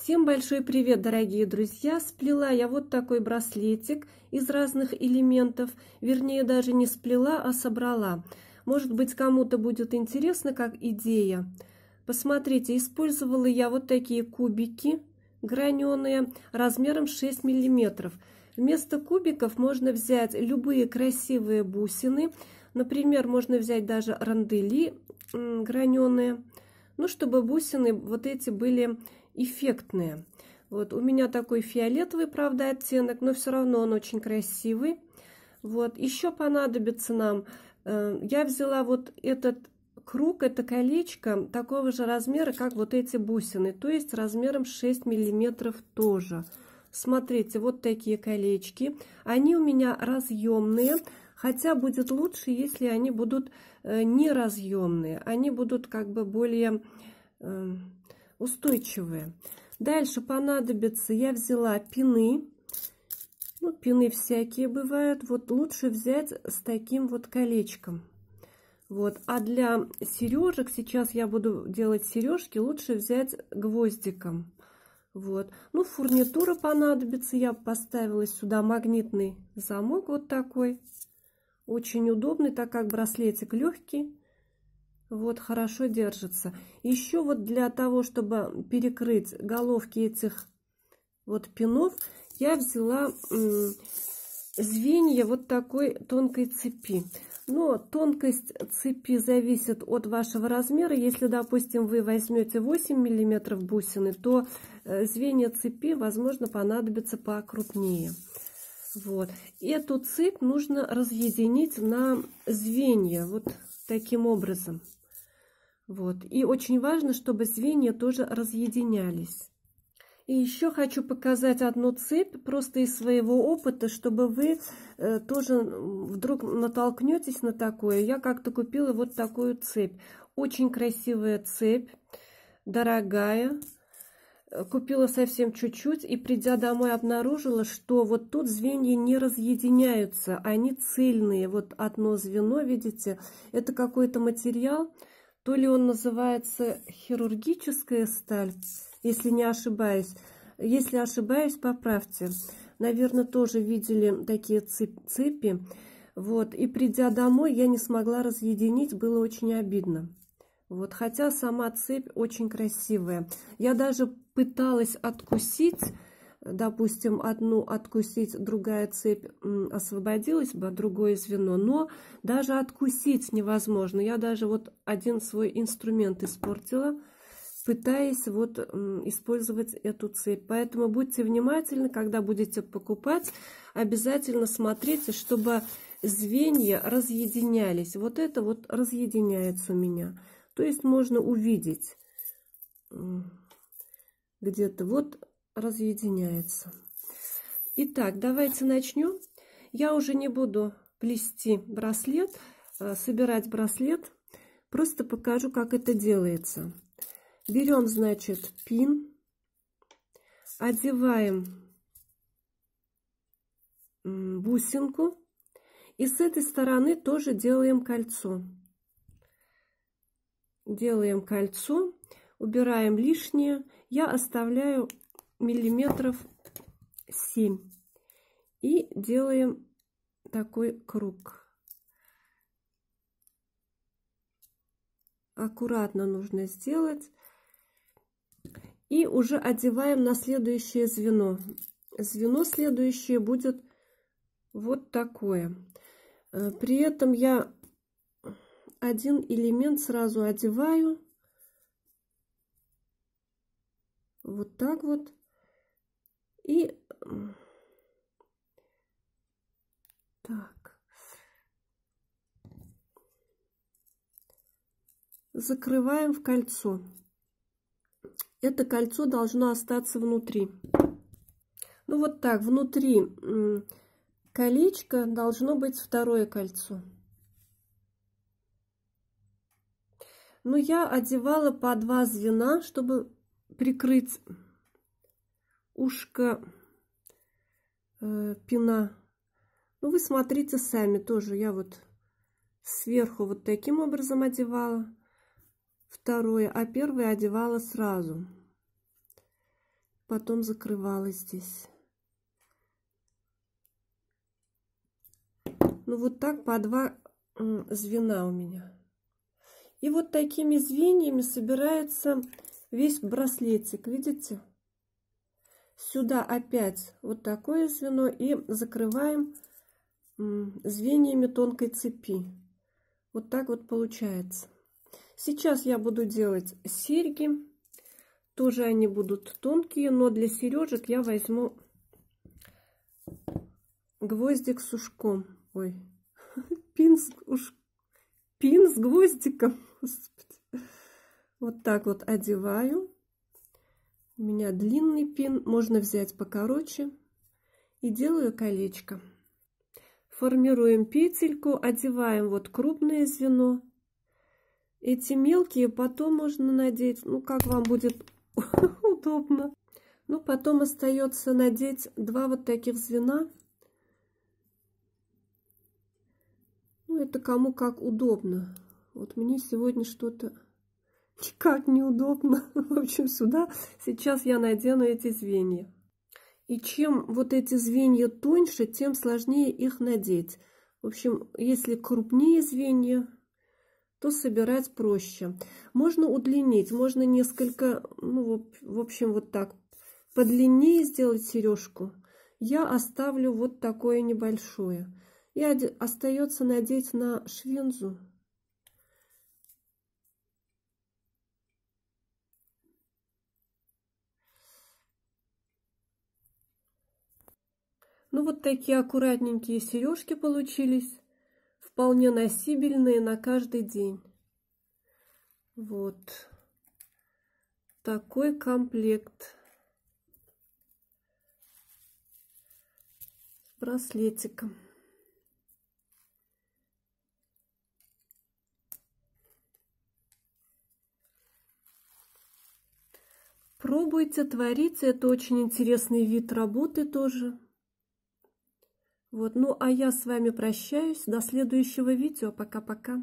Всем большой привет, дорогие друзья! Сплела я вот такой браслетик из разных элементов, вернее даже не сплела, а собрала. Может быть кому-то будет интересно как идея. Посмотрите, использовала я вот такие кубики граненые размером 6 миллиметров. Вместо кубиков можно взять любые красивые бусины, например, можно взять даже рандели граненые, ну чтобы бусины вот эти были эффектные. Вот у меня такой фиолетовый, правда, оттенок, но все равно он очень красивый. Вот еще понадобится нам, э, я взяла вот этот круг, это колечко такого же размера, как вот эти бусины, то есть размером 6 миллиметров тоже. Смотрите, вот такие колечки, они у меня разъемные, хотя будет лучше, если они будут э, неразъемные, они будут как бы более... Э, устойчивые. Дальше понадобится, я взяла пины. Ну, пины всякие бывают. Вот лучше взять с таким вот колечком. Вот. А для сережек, сейчас я буду делать сережки, лучше взять гвоздиком. Вот. Ну, фурнитура понадобится. Я поставила сюда магнитный замок вот такой. Очень удобный, так как браслетик легкий. Вот, хорошо держится. Еще вот для того, чтобы перекрыть головки этих вот пинов, я взяла звенья вот такой тонкой цепи. Но тонкость цепи зависит от вашего размера. Если, допустим, вы возьмете 8 миллиметров бусины, то э, звенья цепи, возможно, понадобятся покрупнее. Вот. Эту цепь нужно разъединить на звенья вот таким образом. Вот. И очень важно, чтобы звенья тоже разъединялись. И еще хочу показать одну цепь, просто из своего опыта, чтобы вы э, тоже вдруг натолкнетесь на такое. Я как-то купила вот такую цепь. Очень красивая цепь, дорогая. Э, купила совсем чуть-чуть и, придя домой, обнаружила, что вот тут звенья не разъединяются, они цельные. Вот одно звено, видите, это какой-то материал, то ли он называется хирургическая сталь, если не ошибаюсь. Если ошибаюсь, поправьте. Наверное, тоже видели такие цепи. Вот. И придя домой, я не смогла разъединить, было очень обидно. Вот. Хотя сама цепь очень красивая. Я даже пыталась откусить допустим, одну откусить, другая цепь освободилась бы, другое звено. Но даже откусить невозможно. Я даже вот один свой инструмент испортила, пытаясь вот использовать эту цепь. Поэтому будьте внимательны, когда будете покупать, обязательно смотрите, чтобы звенья разъединялись. Вот это вот разъединяется у меня. То есть можно увидеть где-то вот разъединяется. Итак, давайте начнем. Я уже не буду плести браслет, а, собирать браслет. Просто покажу, как это делается. Берем, значит, пин, одеваем бусинку и с этой стороны тоже делаем кольцо. Делаем кольцо, убираем лишнее. Я оставляю миллиметров 7 и делаем такой круг аккуратно нужно сделать и уже одеваем на следующее звено звено следующее будет вот такое э, при этом я один элемент сразу одеваю вот так вот и так. Закрываем в кольцо. Это кольцо должно остаться внутри. Ну вот так, внутри колечко должно быть второе кольцо. Но я одевала по два звена, чтобы прикрыть ушко э, пина. Ну, вы смотрите сами тоже. Я вот сверху вот таким образом одевала второе, а первое одевала сразу. Потом закрывала здесь. Ну, вот так по два звена у меня. И вот такими звеньями собирается весь браслетик, видите? Сюда опять вот такое звено и закрываем звеньями тонкой цепи. Вот так вот получается. Сейчас я буду делать серьги. Тоже они будут тонкие, но для сережек я возьму гвоздик с ушком. Ой, пин с, уш... пин с гвоздиком. Господи. Вот так вот одеваю. У меня длинный пин, можно взять покороче. И делаю колечко. Формируем петельку, одеваем вот крупное звено. Эти мелкие потом можно надеть, ну как вам будет удобно. Ну потом остается надеть два вот таких звена. Ну это кому как удобно. Вот мне сегодня что-то как неудобно. В общем, сюда сейчас я надену эти звенья. И чем вот эти звенья тоньше, тем сложнее их надеть. В общем, если крупнее звенья, то собирать проще. Можно удлинить, можно несколько, ну, в общем, вот так, подлиннее сделать сережку. Я оставлю вот такое небольшое. И остается надеть на швинзу. Ну вот такие аккуратненькие сережки получились, вполне носибельные на каждый день. Вот такой комплект с браслетиком. Пробуйте, творите. Это очень интересный вид работы тоже. Вот, ну а я с вами прощаюсь. До следующего видео. Пока-пока.